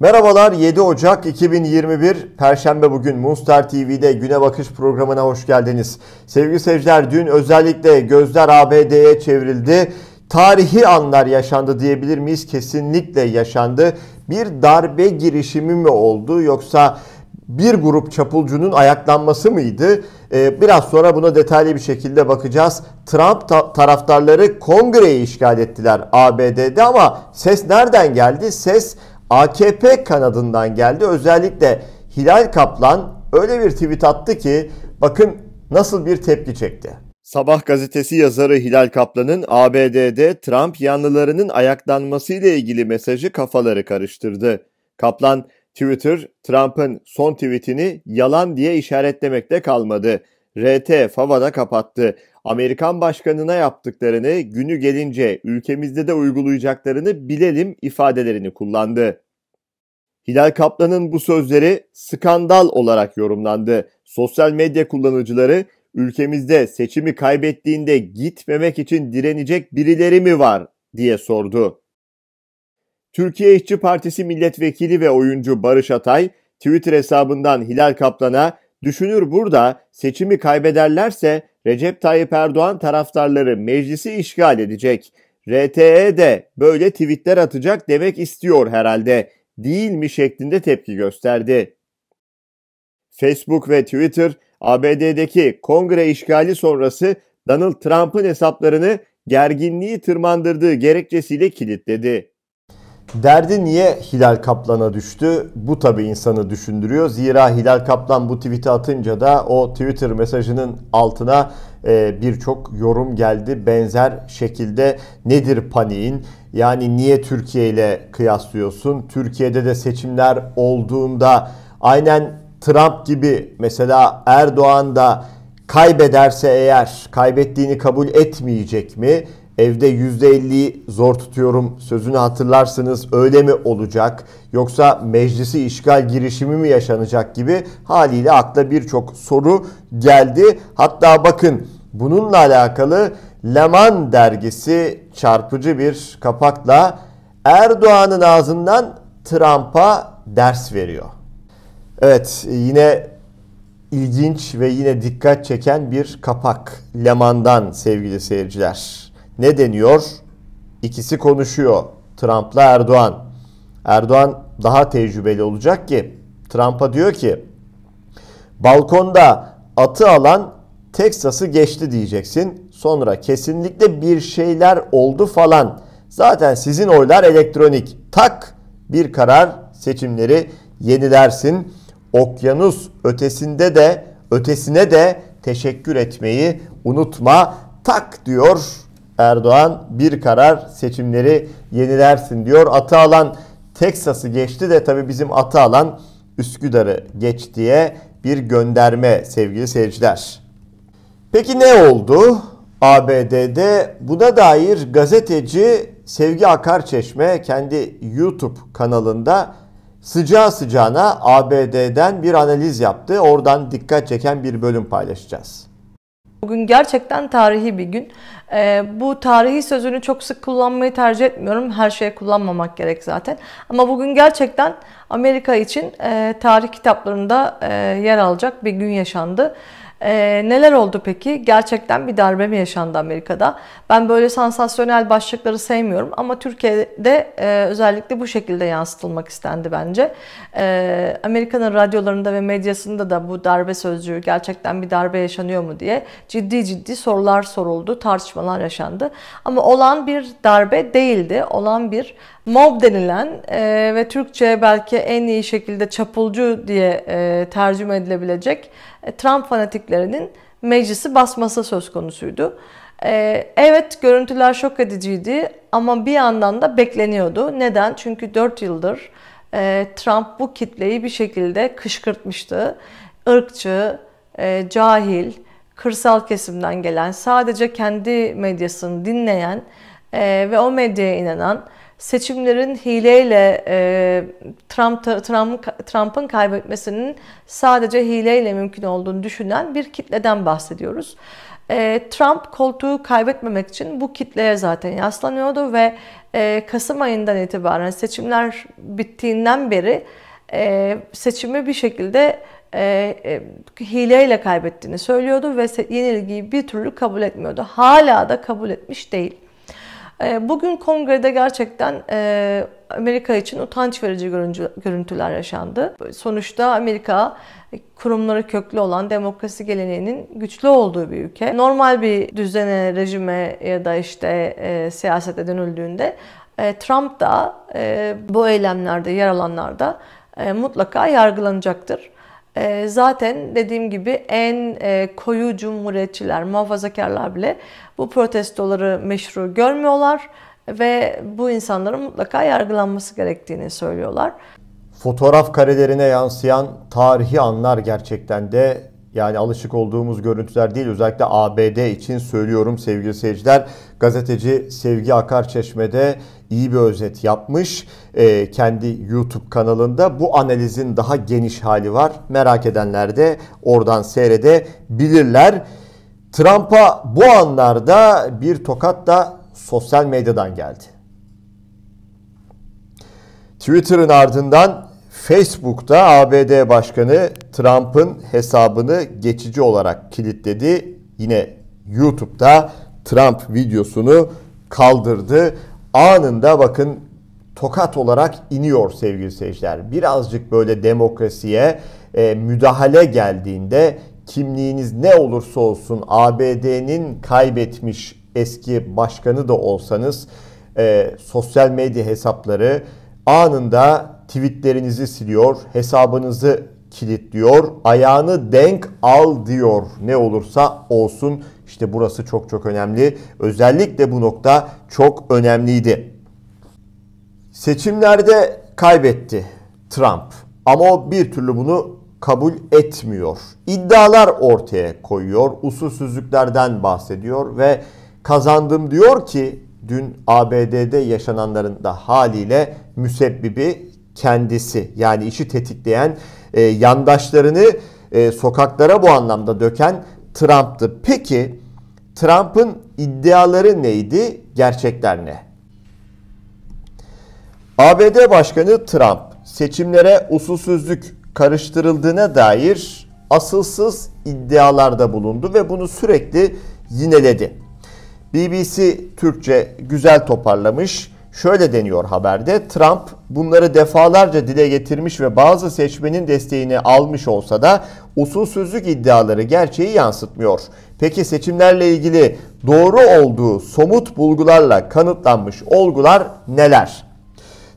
Merhabalar 7 Ocak 2021 Perşembe bugün Munster TV'de Güne Bakış programına hoş geldiniz. Sevgili seyirciler dün özellikle gözler ABD'ye çevrildi. Tarihi anlar yaşandı diyebilir miyiz? Kesinlikle yaşandı. Bir darbe girişimi mi oldu yoksa bir grup çapulcunun ayaklanması mıydı? Ee, biraz sonra buna detaylı bir şekilde bakacağız. Trump taraftarları kongreyi işgal ettiler ABD'de ama ses nereden geldi? Ses AKP kanadından geldi. Özellikle Hilal Kaplan öyle bir tweet attı ki bakın nasıl bir tepki çekti. Sabah gazetesi yazarı Hilal Kaplan'ın ABD'de Trump yanlılarının ayaklanmasıyla ilgili mesajı kafaları karıştırdı. Kaplan, Twitter, Trump'ın son tweetini yalan diye işaretlemekte kalmadı. RT Fava'da kapattı. Amerikan başkanına yaptıklarını günü gelince ülkemizde de uygulayacaklarını bilelim ifadelerini kullandı. Hilal Kaplan'ın bu sözleri skandal olarak yorumlandı. Sosyal medya kullanıcıları ülkemizde seçimi kaybettiğinde gitmemek için direnecek birileri mi var diye sordu. Türkiye İşçi Partisi milletvekili ve oyuncu Barış Atay Twitter hesabından Hilal Kaplan'a düşünür burada seçimi kaybederlerse Recep Tayyip Erdoğan taraftarları meclisi işgal edecek. RTE de böyle tweetler atacak demek istiyor herhalde değil mi şeklinde tepki gösterdi. Facebook ve Twitter ABD'deki kongre işgali sonrası Donald Trump'ın hesaplarını gerginliği tırmandırdığı gerekçesiyle kilitledi. Derdi niye Hilal Kaplan'a düştü? Bu tabi insanı düşündürüyor. Zira Hilal Kaplan bu tweet'i atınca da o Twitter mesajının altına e, birçok yorum geldi. Benzer şekilde nedir paniğin? Yani niye Türkiye ile kıyaslıyorsun? Türkiye'de de seçimler olduğunda aynen Trump gibi mesela Erdoğan da kaybederse eğer kaybettiğini kabul etmeyecek mi? evde %50'yi zor tutuyorum sözünü hatırlarsınız öyle mi olacak yoksa meclisi işgal girişimi mi yaşanacak gibi haliyle akla birçok soru geldi. Hatta bakın bununla alakalı Leman dergisi çarpıcı bir kapakla Erdoğan'ın ağzından Trump'a ders veriyor. Evet yine ilginç ve yine dikkat çeken bir kapak Leman'dan sevgili seyirciler ne deniyor? İkisi konuşuyor. Trump'la Erdoğan. Erdoğan daha tecrübeli olacak ki Trump'a diyor ki balkonda atı alan Teksas'ı geçti diyeceksin. Sonra kesinlikle bir şeyler oldu falan. Zaten sizin oylar elektronik. Tak bir karar seçimleri yenilersin. Okyanus ötesinde de ötesine de teşekkür etmeyi unutma. Tak diyor Erdoğan bir karar seçimleri yenilersin diyor. Atı alan Teksas'ı geçti de tabii bizim atı alan Üsküdar'ı geç diye bir gönderme sevgili seyirciler. Peki ne oldu ABD'de? Buna dair gazeteci Sevgi Akarçeşme kendi YouTube kanalında sıcağı sıcağına ABD'den bir analiz yaptı. Oradan dikkat çeken bir bölüm paylaşacağız. Bugün gerçekten tarihi bir gün. E, bu tarihi sözünü çok sık kullanmayı tercih etmiyorum. Her şeye kullanmamak gerek zaten. Ama bugün gerçekten Amerika için e, tarih kitaplarında e, yer alacak bir gün yaşandı. E, neler oldu peki? Gerçekten bir darbe mi yaşandı Amerika'da? Ben böyle sansasyonel başlıkları sevmiyorum ama Türkiye'de e, özellikle bu şekilde yansıtılmak istendi bence. E, Amerika'nın radyolarında ve medyasında da bu darbe sözcüğü gerçekten bir darbe yaşanıyor mu diye ciddi ciddi sorular soruldu, tartışmalar yaşandı. Ama olan bir darbe değildi, olan bir mob denilen e, ve Türkçe belki en iyi şekilde çapulcu diye e, tercüme edilebilecek e, Trump fanatiklerinin meclisi basması söz konusuydu. E, evet görüntüler şok ediciydi ama bir yandan da bekleniyordu. Neden? Çünkü 4 yıldır e, Trump bu kitleyi bir şekilde kışkırtmıştı. Irkçı, cahil, kırsal kesimden gelen, sadece kendi medyasını dinleyen ve o medyaya inanan seçimlerin hileyle e, Trump Trump Trump'ın kaybetmesinin sadece hileyle mümkün olduğunu düşünen bir kitleden bahsediyoruz. E, Trump koltuğu kaybetmemek için bu kitleye zaten yaslanıyordu ve e, Kasım ayından itibaren seçimler bittiğinden beri e, seçimi bir şekilde e, e, hileyle kaybettiğini söylüyordu ve yenilgiyi bir türlü kabul etmiyordu. Hala da kabul etmiş değil. Ee, bugün kongrede gerçekten e, Amerika için utanç verici görüntüler yaşandı. Sonuçta Amerika e, kurumları köklü olan demokrasi geleneğinin güçlü olduğu bir ülke. Normal bir düzene, rejime ya da işte e, siyasete dönüldüğünde e, Trump da bu eylemlerde yer alanlarda mutlaka yargılanacaktır. Ee, zaten dediğim gibi en e, koyu cumhuriyetçiler, muhafazakarlar bile bu protestoları meşru görmüyorlar ve bu insanların mutlaka yargılanması gerektiğini söylüyorlar. Fotoğraf karelerine yansıyan tarihi anlar gerçekten de yani alışık olduğumuz görüntüler değil. Özellikle ABD için söylüyorum sevgili seyirciler. Gazeteci Sevgi Akar Çeşme'de iyi bir özet yapmış e, kendi YouTube kanalında. Bu analizin daha geniş hali var. Merak edenler de oradan seyredebilirler. Trump'a bu anlarda bir tokat da sosyal medyadan geldi. Twitter'ın ardından Facebook'ta ABD Başkanı Trump'ın hesabını geçici olarak kilitledi. Yine YouTube'da Trump videosunu kaldırdı. Anında bakın tokat olarak iniyor sevgili seyirciler. Birazcık böyle demokrasiye e, müdahale geldiğinde kimliğiniz ne olursa olsun ABD'nin kaybetmiş eski başkanı da olsanız e, sosyal medya hesapları anında tweetlerinizi siliyor, hesabınızı kilitliyor, ayağını denk al diyor. Ne olursa olsun işte burası çok çok önemli. Özellikle bu nokta çok önemliydi. Seçimlerde kaybetti Trump ama o bir türlü bunu kabul etmiyor. İddialar ortaya koyuyor, usulsüzlüklerden bahsediyor ve kazandım diyor ki dün ABD'de yaşananların da haliyle müsebbibi kendisi yani işi tetikleyen e, yandaşlarını e, sokaklara bu anlamda döken Trump'tı. Peki Trump'ın iddiaları neydi? Gerçekler ne? ABD Başkanı Trump seçimlere usulsüzlük karıştırıldığına dair asılsız iddialarda bulundu ve bunu sürekli yineledi. BBC Türkçe güzel toparlamış. Şöyle deniyor haberde Trump bunları defalarca dile getirmiş ve bazı seçmenin desteğini almış olsa da usulsüzlük iddiaları gerçeği yansıtmıyor. Peki seçimlerle ilgili doğru olduğu somut bulgularla kanıtlanmış olgular neler?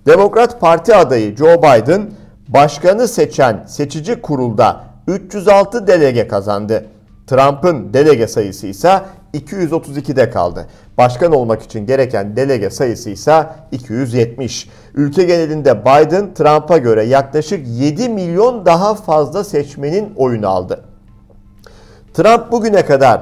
Demokrat Parti adayı Joe Biden başkanı seçen seçici kurulda 306 delege kazandı. Trump'ın delege sayısı ise 232'de kaldı. Başkan olmak için gereken delege sayısı ise 270. Ülke genelinde Biden Trump'a göre yaklaşık 7 milyon daha fazla seçmenin oyunu aldı. Trump bugüne kadar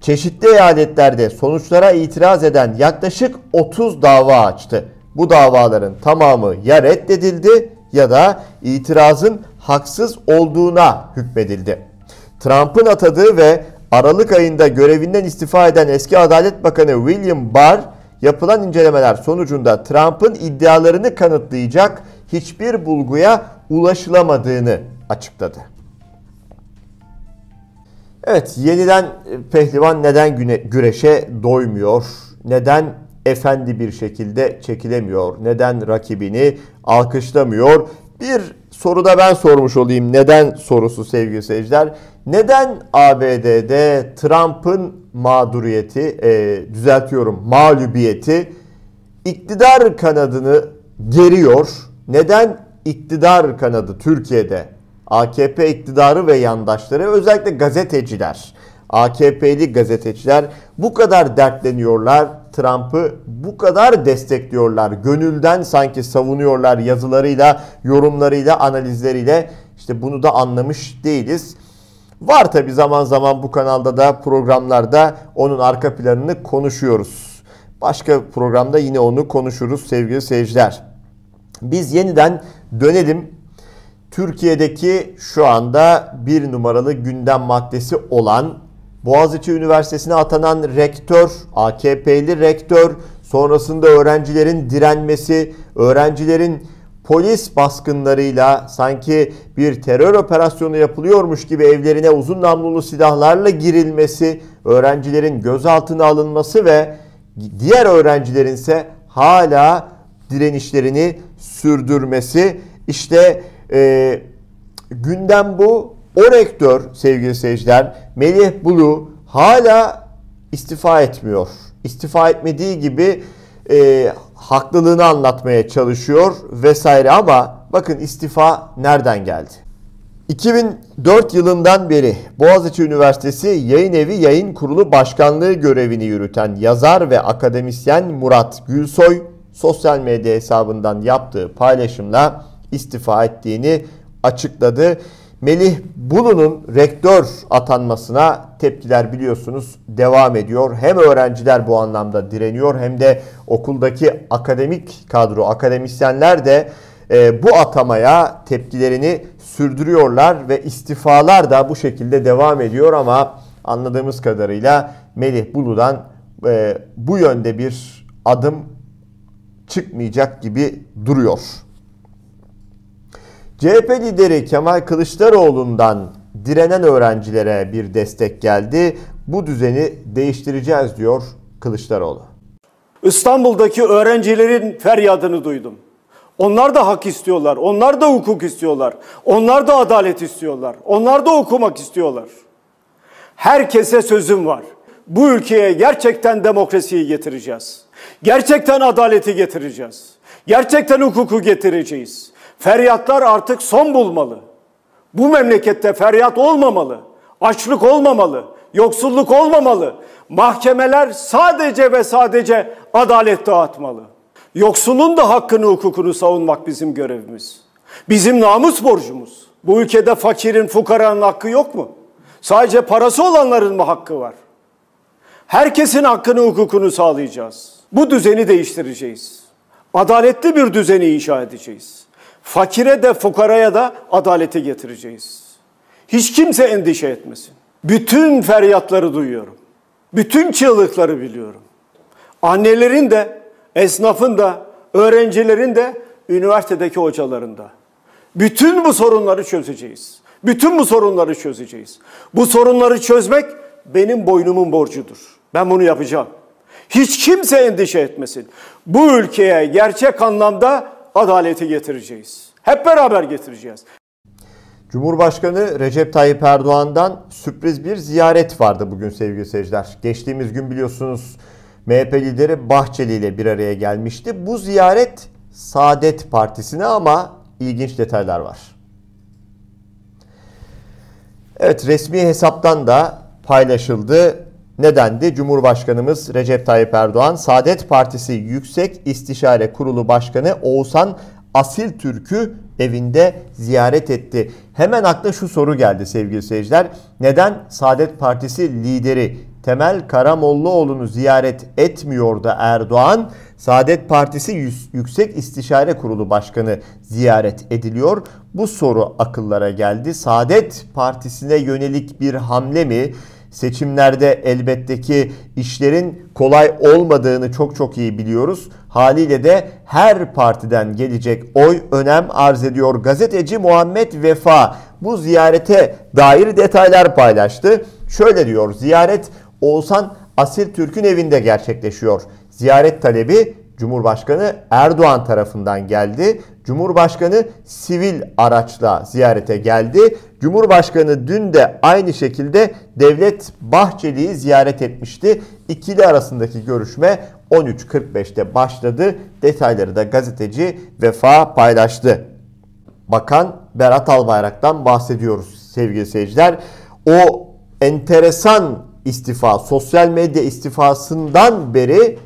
çeşitli eyaletlerde sonuçlara itiraz eden yaklaşık 30 dava açtı. Bu davaların tamamı ya reddedildi ya da itirazın haksız olduğuna hükmedildi. Trump'ın atadığı ve Aralık ayında görevinden istifa eden eski Adalet Bakanı William Barr, yapılan incelemeler sonucunda Trump'ın iddialarını kanıtlayacak hiçbir bulguya ulaşılamadığını açıkladı. Evet, yeniden e, pehlivan neden güne, güreşe doymuyor? Neden efendi bir şekilde çekilemiyor? Neden rakibini alkışlamıyor? Bir soruda ben sormuş olayım. Neden sorusu sevgili seyirciler. Neden ABD'de Trump'ın mağduriyeti, e, düzeltiyorum mağlubiyeti iktidar kanadını geriyor? Neden iktidar kanadı Türkiye'de AKP iktidarı ve yandaşları özellikle gazeteciler, AKP'li gazeteciler bu kadar dertleniyorlar, Trump'ı bu kadar destekliyorlar, gönülden sanki savunuyorlar yazılarıyla, yorumlarıyla, analizleriyle. İşte bunu da anlamış değiliz. Var tabi zaman zaman bu kanalda da programlarda onun arka planını konuşuyoruz. Başka programda yine onu konuşuruz sevgili seyirciler. Biz yeniden dönelim. Türkiye'deki şu anda bir numaralı gündem maddesi olan Boğaziçi Üniversitesi'ne atanan rektör, AKP'li rektör, sonrasında öğrencilerin direnmesi, öğrencilerin polis baskınlarıyla sanki bir terör operasyonu yapılıyormuş gibi evlerine uzun namlulu silahlarla girilmesi, öğrencilerin gözaltına alınması ve diğer öğrencilerin ise hala direnişlerini sürdürmesi. İşte e, gündem bu. O rektör sevgili seyirciler Melih Bulu hala istifa etmiyor. İstifa etmediği gibi e, haklılığını anlatmaya çalışıyor vesaire ama bakın istifa nereden geldi? 2004 yılından beri Boğaziçi Üniversitesi Yayın Evi Yayın Kurulu Başkanlığı görevini yürüten yazar ve akademisyen Murat Gülsoy sosyal medya hesabından yaptığı paylaşımla istifa ettiğini açıkladı. Melih Bulu'nun rektör atanmasına tepkiler biliyorsunuz devam ediyor. Hem öğrenciler bu anlamda direniyor hem de okuldaki akademik kadro, akademisyenler de e, bu atamaya tepkilerini sürdürüyorlar ve istifalar da bu şekilde devam ediyor ama anladığımız kadarıyla Melih Bulu'dan e, bu yönde bir adım çıkmayacak gibi duruyor. CHP lideri Kemal Kılıçdaroğlu'ndan direnen öğrencilere bir destek geldi. Bu düzeni değiştireceğiz diyor Kılıçdaroğlu. İstanbul'daki öğrencilerin feryadını duydum. Onlar da hak istiyorlar, onlar da hukuk istiyorlar, onlar da adalet istiyorlar, onlar da okumak istiyorlar. Herkese sözüm var. Bu ülkeye gerçekten demokrasiyi getireceğiz. Gerçekten adaleti getireceğiz. Gerçekten hukuku getireceğiz. Feryatlar artık son bulmalı. Bu memlekette feryat olmamalı. Açlık olmamalı. Yoksulluk olmamalı. Mahkemeler sadece ve sadece adalet dağıtmalı. Yoksulun da hakkını, hukukunu savunmak bizim görevimiz. Bizim namus borcumuz. Bu ülkede fakirin, fukaranın hakkı yok mu? Sadece parası olanların mı hakkı var? Herkesin hakkını, hukukunu sağlayacağız. Bu düzeni değiştireceğiz. Adaletli bir düzeni inşa edeceğiz. Fakire de fukaraya da adaleti getireceğiz. Hiç kimse endişe etmesin. Bütün feryatları duyuyorum. Bütün çığlıkları biliyorum. Annelerin de, esnafın da, öğrencilerin de, üniversitedeki hocaların da. Bütün bu sorunları çözeceğiz. Bütün bu sorunları çözeceğiz. Bu sorunları çözmek benim boynumun borcudur. Ben bunu yapacağım. Hiç kimse endişe etmesin. Bu ülkeye gerçek anlamda adaleti getireceğiz. Hep beraber getireceğiz. Cumhurbaşkanı Recep Tayyip Erdoğan'dan sürpriz bir ziyaret vardı bugün sevgili seyirciler. Geçtiğimiz gün biliyorsunuz MHP lideri Bahçeli ile bir araya gelmişti. Bu ziyaret Saadet Partisi'ne ama ilginç detaylar var. Evet resmi hesaptan da paylaşıldı. Nedendi? Cumhurbaşkanımız Recep Tayyip Erdoğan, Saadet Partisi Yüksek İstişare Kurulu Başkanı Oğuzhan Asil Türk'ü evinde ziyaret etti. Hemen akla şu soru geldi sevgili seyirciler. Neden Saadet Partisi lideri Temel Karamollaoğlu'nu ziyaret etmiyor da Erdoğan, Saadet Partisi Yüksek İstişare Kurulu Başkanı ziyaret ediliyor. Bu soru akıllara geldi. Saadet Partisi'ne yönelik bir hamle mi? Seçimlerde elbette ki işlerin kolay olmadığını çok çok iyi biliyoruz. Haliyle de her partiden gelecek oy önem arz ediyor. Gazeteci Muhammed Vefa bu ziyarete dair detaylar paylaştı. Şöyle diyor ziyaret Oğuzhan Asil Türk'ün evinde gerçekleşiyor. Ziyaret talebi Cumhurbaşkanı Erdoğan tarafından geldi. Cumhurbaşkanı sivil araçla ziyarete geldi. Cumhurbaşkanı dün de aynı şekilde Devlet Bahçeli'yi ziyaret etmişti. İkili arasındaki görüşme 13.45'te başladı. Detayları da gazeteci Vefa paylaştı. Bakan Berat Albayrak'tan bahsediyoruz sevgili seyirciler. O enteresan istifa, sosyal medya istifasından beri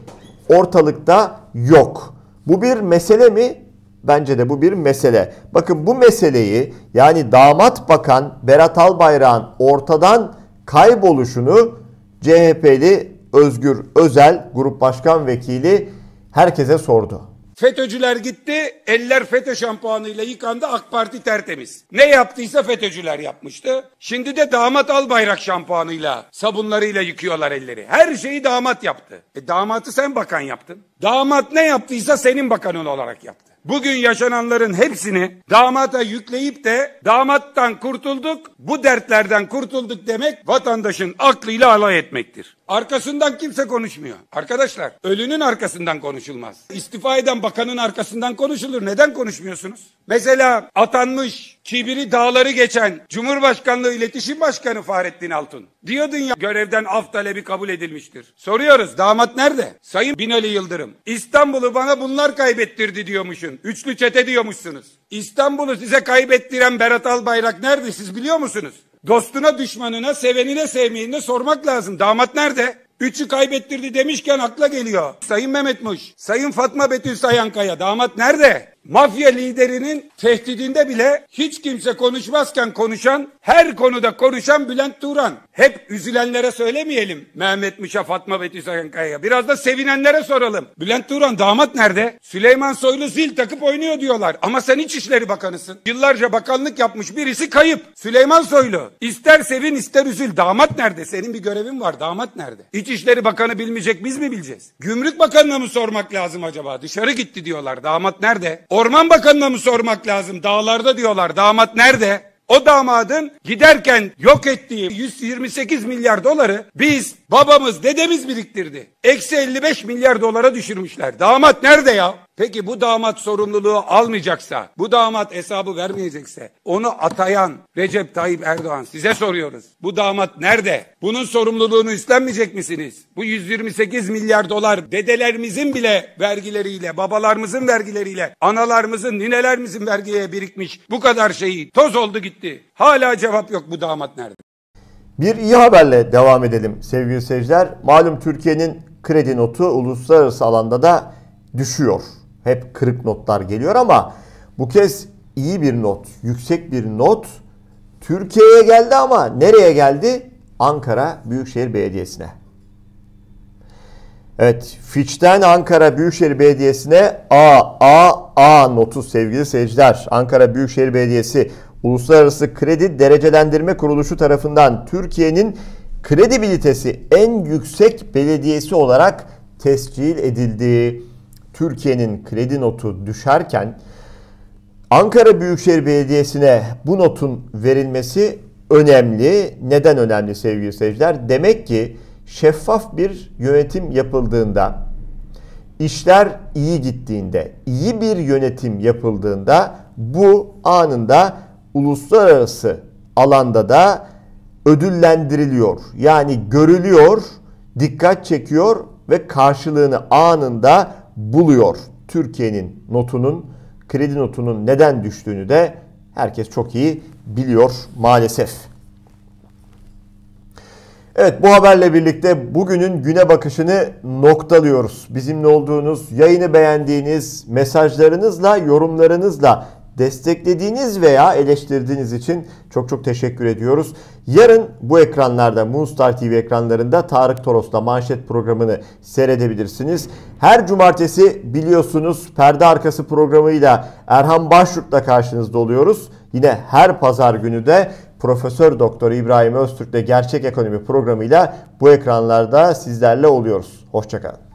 ortalıkta yok. Bu bir mesele mi? Bence de bu bir mesele. Bakın bu meseleyi yani damat bakan Berat Albayrak'ın ortadan kayboluşunu CHP'li Özgür Özel grup başkan vekili herkese sordu. FETÖ'cüler gitti, eller FETÖ şampuanıyla yıkandı, AK Parti tertemiz. Ne yaptıysa FETÖ'cüler yapmıştı. Şimdi de damat al bayrak şampuanıyla, sabunlarıyla yıkıyorlar elleri. Her şeyi damat yaptı. E damatı sen bakan yaptın. Damat ne yaptıysa senin bakanın olarak yaptı bugün yaşananların hepsini damata yükleyip de damattan kurtulduk, bu dertlerden kurtulduk demek vatandaşın aklıyla alay etmektir. Arkasından kimse konuşmuyor. Arkadaşlar ölünün arkasından konuşulmaz. İstifa eden bakanın arkasından konuşulur. Neden konuşmuyorsunuz? Mesela atanmış kibiri dağları geçen Cumhurbaşkanlığı İletişim Başkanı Fahrettin Altun. Diyordun ya görevden af talebi kabul edilmiştir. Soruyoruz damat nerede? Sayın Binali Yıldırım. İstanbul'u bana bunlar kaybettirdi diyormuşsun. Üçlü çete diyormuşsunuz. İstanbul'u size kaybettiren Berat Albayrak nerede siz biliyor musunuz? Dostuna, düşmanına, sevenine, sevmeyene sormak lazım. Damat nerede? Üçü kaybettirdi demişken akla geliyor. Sayın Mehmet Muş, Sayın Fatma Betül Sayankaya, damat nerede? mafya liderinin tehdidinde bile hiç kimse konuşmazken konuşan, her konuda konuşan Bülent Turan. Hep üzülenlere söylemeyelim Mehmet Mişa, Fatma Betül Sakankaya. Biraz da sevinenlere soralım. Bülent Turan damat nerede? Süleyman Soylu zil takıp oynuyor diyorlar. Ama sen İçişleri Bakanısın. Yıllarca bakanlık yapmış birisi kayıp. Süleyman Soylu. İster sevin ister üzül. Damat nerede? Senin bir görevin var. Damat nerede? İçişleri Bakanı bilmeyecek biz mi bileceğiz? Gümrük Bakanı'na mı sormak lazım acaba? Dışarı gitti diyorlar. Damat nerede? Orman Bakanı'na mı sormak lazım? Dağlarda diyorlar. Damat nerede? O damadın giderken yok ettiği 128 milyar doları biz Babamız dedemiz biriktirdi. Eksi 55 milyar dolara düşürmüşler. Damat nerede ya? Peki bu damat sorumluluğu almayacaksa, bu damat hesabı vermeyecekse, onu atayan Recep Tayyip Erdoğan size soruyoruz. Bu damat nerede? Bunun sorumluluğunu üstlenmeyecek misiniz? Bu 128 milyar dolar dedelerimizin bile vergileriyle, babalarımızın vergileriyle, analarımızın, ninelerimizin vergiye birikmiş bu kadar şeyi toz oldu gitti. Hala cevap yok bu damat nerede? Bir iyi haberle devam edelim sevgili seyirciler. Malum Türkiye'nin kredi notu uluslararası alanda da düşüyor. Hep kırık notlar geliyor ama bu kez iyi bir not, yüksek bir not Türkiye'ye geldi ama nereye geldi? Ankara Büyükşehir Belediyesi'ne. Evet, Fitch'ten Ankara Büyükşehir Belediyesi'ne A, A, A notu sevgili seyirciler. Ankara Büyükşehir Belediyesi Uluslararası Kredi Derecelendirme Kuruluşu tarafından Türkiye'nin kredibilitesi en yüksek belediyesi olarak tescil edildi. Türkiye'nin kredi notu düşerken Ankara Büyükşehir Belediyesi'ne bu notun verilmesi önemli. Neden önemli sevgili seyirciler? Demek ki şeffaf bir yönetim yapıldığında, işler iyi gittiğinde, iyi bir yönetim yapıldığında bu anında uluslararası alanda da ödüllendiriliyor. Yani görülüyor, dikkat çekiyor ve karşılığını anında buluyor. Türkiye'nin notunun, kredi notunun neden düştüğünü de herkes çok iyi biliyor maalesef. Evet bu haberle birlikte bugünün güne bakışını noktalıyoruz. Bizimle olduğunuz, yayını beğendiğiniz, mesajlarınızla, yorumlarınızla desteklediğiniz veya eleştirdiğiniz için çok çok teşekkür ediyoruz. Yarın bu ekranlarda, Moonstar TV ekranlarında Tarık Toros'la manşet programını seyredebilirsiniz. Her cumartesi biliyorsunuz perde arkası programıyla Erhan Başrut'la karşınızda oluyoruz. Yine her pazar günü de Profesör Doktor İbrahim Öztürk'le Gerçek Ekonomi programıyla bu ekranlarda sizlerle oluyoruz. Hoşçakalın.